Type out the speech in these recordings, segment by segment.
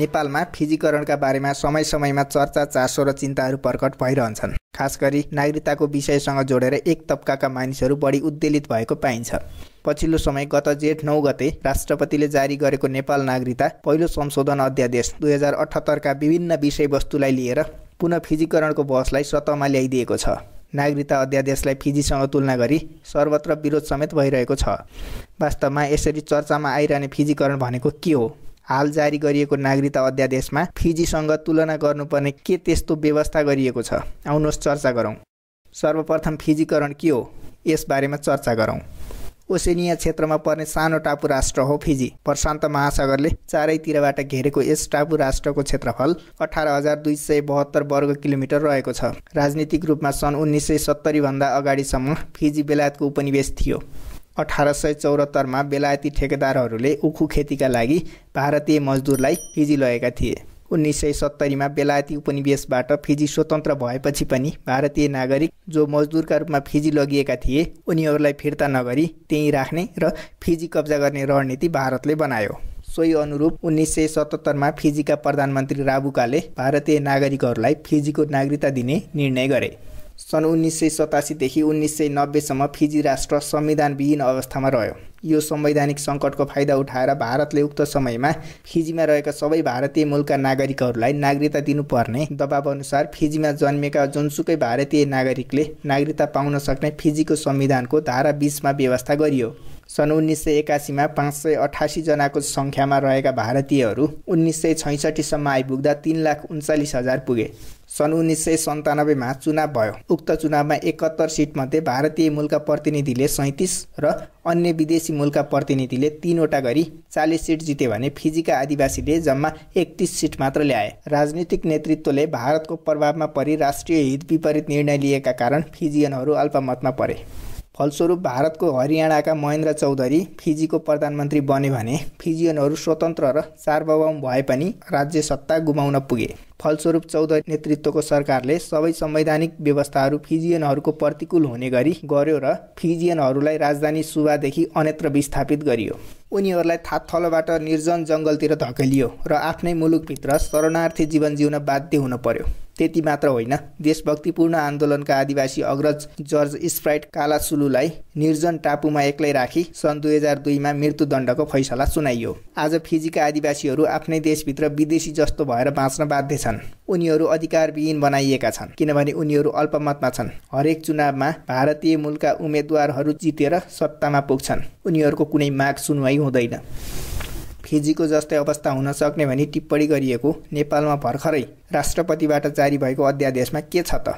नेपालमा फिजीकरणका बारेमा समय समयमा चर्चा चासो र चिन्ताहरू प्रकट भइरहन्छन् खास गरी नागरिकताको विषयसँग जोडेर एक तबकाका मानिसहरू बढी उद्वेलित भएको पाइन्छ पछिल्लो समय गत जेठ नौ गते राष्ट्रपतिले जारी गरेको नेपाल नागरिकता पहिलो संशोधन अध्यादेश दुई हजार अठहत्तरका विभिन्न विषयवस्तुलाई लिएर पुनः फिजीकरणको बहसलाई सतहमा ल्याइदिएको छ नागरिकता अध्यादेशलाई फिजीसँग तुलना गरी सर्वत्र विरोध समेत भइरहेको छ वास्तवमा यसरी चर्चामा आइरहने फिजीकरण भनेको के हो हाल जारी गरिएको नागरिकता अध्यादेशमा फिजीसँग तुलना गर्नुपर्ने के त्यस्तो व्यवस्था गरिएको छ आउनुहोस् चर्चा गरौँ सर्वप्रथम फिजीकरण के हो यसबारेमा चर्चा गरौँ ओसेनिया क्षेत्रमा पर्ने सानो टापु राष्ट्र हो फिजी प्रशान्त महासागरले चारैतिरबाट घेरेको यस टापु राष्ट्रको क्षेत्रफल अठार हजार दुई सय बहत्तर वर्ग किलोमिटर रहेको छ राजनीतिक रूपमा सन् उन्नाइस सय सत्तरीभन्दा अगाडिसम्म फिजी बेलायतको उपनिवेश थियो अठार सय चौहत्तरमा बेलायती ठेकेदारहरूले उखु खेतीका लागि भारतीय मजदुरलाई फिजी लगेका थिए उन्नाइस सय सत्तरीमा बेलायती उपनिवेशबाट फिजी स्वतन्त्र भएपछि पनि भारतीय नागरिक जो मजदुरका रूपमा फिजी लगिएका थिए उनीहरूलाई फिर्ता नगरी त्यहीँ राख्ने र फिजी कब्जा गर्ने रणनीति भारतले बनायो सोही अनुरूप उन्नाइस सय सतहत्तरमा फिजीका प्रधानमन्त्री राबुकाले भारतीय नागरिकहरूलाई फिजीको नागरिकता दिने निर्णय गरे सन् उन्नाइस सय सतासीदेखि उन्नाइस सय नब्बेसम्म फिजी राष्ट्र संविधानविहीन अवस्थामा रह्यो यो संवैधानिक सङ्कटको फाइदा उठाएर भारतले उक्त समयमा फिजीमा रहेका सबै भारतीय मूलका नागरिकहरूलाई नागरिकता दिनुपर्ने दबाव अनुसार फिजीमा जन्मेका जुनसुकै भारतीय नागरिकले नागरिकता पाउन सक्ने फिजीको संविधानको धारा बिसमा व्यवस्था गरियो सन् उन्नाइस सय एकासीमा पाँच सय अठासीजनाको सङ्ख्यामा रहेका भारतीयहरू उन्नाइस सय छैसठीसम्म आइपुग्दा तिन लाख उन्चालिस हजार पुगे सन् उन्नाइस सय सन्तानब्बेमा चुनाव भयो उक्त चुनावमा एकहत्तर सिटमध्ये भारतीय मूलका प्रतिनिधिले सैँतिस र अन्य विदेशी मूलका प्रतिनिधिले तीनवटा गरी चालिस सिट जिते भने फिजीका आदिवासीले जम्मा एकतिस सिट मात्र ल्याए राजनीतिक नेतृत्वले भारतको प्रभावमा परि राष्ट्रिय हित विपरीत निर्णय लिएका कारण फिजियनहरू अल्पमतमा परे फलस्वरूप भारतको हरियाणाका महेन्द्र चौधरी फिजीको प्रधानमन्त्री बने भने फिजियनहरू स्वतन्त्र र सार्वभौम भए पनि राज्य सत्ता गुमाउन पुगे फलस्वरूप चौध नेतृत्वको सरकारले सबै संवैधानिक व्यवस्थाहरू फिजियनहरूको प्रतिकूल हुने गरी गर्यो र फिजियनहरूलाई राजधानी सुबादेखि अन्यत्र विस्थापित गरियो उनीहरूलाई थात्थलोबाट निर्जन जङ्गलतिर धकेलियो र आफ्नै मुलुकभित्र शरणार्थी जीवन जिउन बाध्य हुन पर्यो त्यति मात्र होइन देशभक्तिपूर्ण आन्दोलनका आदिवासी अग्रज जर्ज स्प्राइट कालासुलुलाई निर्जन टापुमा एक्लै राखी सन् दुई हजार दुईमा मृत्युदण्डको फैसला सुनाइयो आज फिजीका आदिवासीहरू आफ्नै देशभित्र विदेशी जस्तो भएर बाँच्न बाध्य छन् उनीहरू अधिकारविहीन बनाइएका छन् किनभने उनीहरू अल्पमतमा छन् हरेक चुनावमा भारतीय मूलका उम्मेद्वारहरू जितेर सत्तामा पुग्छन् उनीहरूको कुनै माग सुनवाई हुँदैन फिजीको जस्तै अवस्था हुन सक्ने भनी टिप्पणी गरिएको नेपालमा भर्खरै राष्ट्रपतिबाट जारी भएको अध्यादेशमा के छ त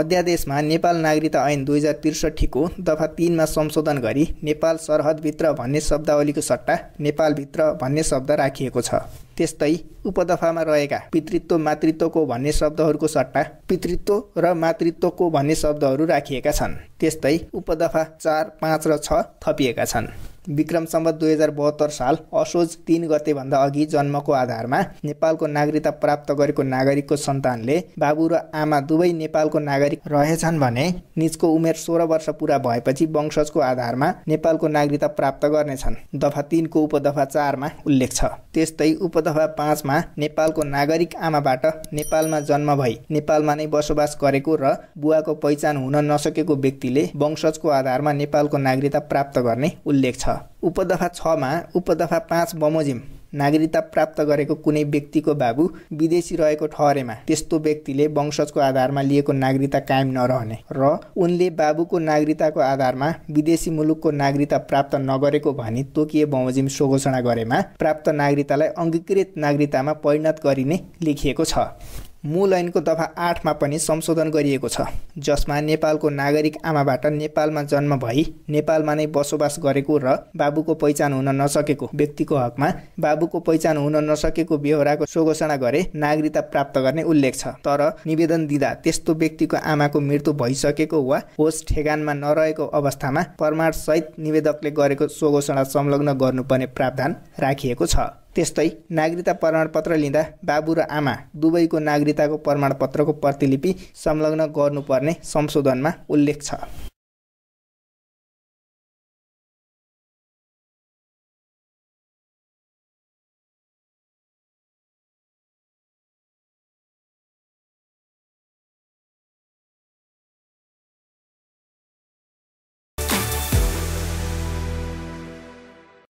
अध्यादेशमा नेपाल नागरिकता ऐन दुई हजार त्रिसठीको दफा तिनमा संशोधन गरी नेपाल सरहदभित्र भन्ने शब्दावलीको सट्टा नेपालभित्र भन्ने शब्द राखिएको छ त्यस्तै उपदफामा रहेका पितृत्व मातृत्वको भन्ने शब्दहरूको सट्टा पितृत्व र मातृत्वको भन्ने शब्दहरू राखिएका छन् त्यस्तै उपदफा चार पाँच र छ थपिएका छन् विक्रम सम्बत दुई हजार बहत्तर साल असोज तिन गतेभन्दा अघि जन्मको आधारमा नेपालको नागरिकता प्राप्त गरेको नागरिकको सन्तानले बाबु र आमा दुवै नेपालको नागरिक रहेछन् भने निजको उमेर सोह्र वर्ष पुरा भएपछि वंशजको आधारमा नेपालको नागरिकता प्राप्त गर्नेछन् दफा तिनको उपदफा चारमा उल्लेख छ त्यस्तै उपदफा पाँचमा नेपालको नागरिक आमाबाट नेपालमा जन्म भई नेपालमा नै बसोबास गरेको र बुवाको पहिचान हुन नसकेको व्यक्तिले वंशजको आधारमा नेपालको नागरिकता प्राप्त गर्ने उल्लेख छ उपदफा छमा उपदफा पाँच बमोजिम नागरिकता प्राप्त गरेको कुनै व्यक्तिको बाबु विदेशी रहेको ठहरेमा त्यस्तो व्यक्तिले वंशजको आधारमा लिएको नागरिकता कायम नरहने र उनले बाबुको नागरिकताको आधारमा विदेशी मुलुकको नागरिकता प्राप्त नगरेको भनी तोकिए बमोजिम सो घोषणा गरेमा प्राप्त नागरिकतालाई अङ्गीकृत नागरिकतामा परिणत गरिने लेखिएको छ मूल ऐनको दफा आठमा पनि संशोधन गरिएको छ जसमा नेपालको नागरिक आमाबाट नेपालमा जन्म भई नेपालमा नै बसोबास गरेको र बाबुको पहिचान हुन नसकेको व्यक्तिको हकमा बाबुको पहिचान हुन नसकेको बेहोराको सोघोषणा गरे नागरिकता प्राप्त गर्ने उल्लेख छ तर निवेदन दिँदा त्यस्तो व्यक्तिको आमाको मृत्यु भइसकेको वा होस ठेगानमा नरहेको अवस्थामा प्रमाणसहित निवेदकले गरेको सोघोषणा संलग्न गर्नुपर्ने प्रावधान राखिएको छ त्यस्तै नागरिकता प्रमाणपत्र लिँदा बाबु र आमा दुवैको नागरिकताको प्रमाणपत्रको प्रतिलिपि संलग्न गर्नुपर्ने संशोधनमा उल्लेख छ